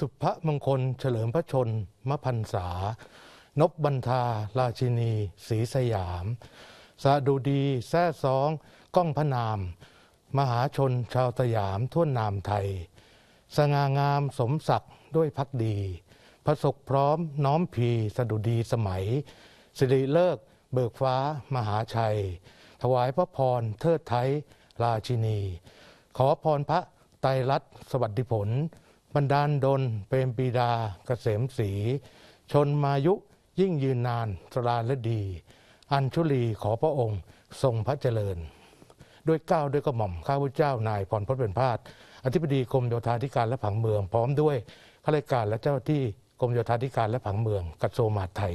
สุภมงคลเฉลิมพระชน มพันษา นบบัญทาราชินีศรีสยามสาดูดีแซ่ซองก้องพระนาม มหาชนชาวสยามทั่วนามไทย สง่างามสมศักดิ์ด้วยพักดี พระสกพร้อมน้อมพีสดุดีสมัย สิริเลิกเบิกฟ้า มหาชัย ถวายพระพรเทิดไทย ราชินี ขอพรพระไตรรัต์สวัสดิผลบรรดาลดนเปรมปีดา เกษมศรีชนมายุ ยิ่งยืนนาน ตราและดี อัญชุลีขอพระองค์ทรงพระเจริญ ด้วยก้าวด้วยกระหม่อมข้าพเจ้านายพรพจน์เป็นพาดอธิบดีกรมโยธาธิการและผังเมือง พร้อมด้วยข้าราชการและเจ้าที่กรมโยธาธิการและผังเมืองกระทรวงมหาดไทย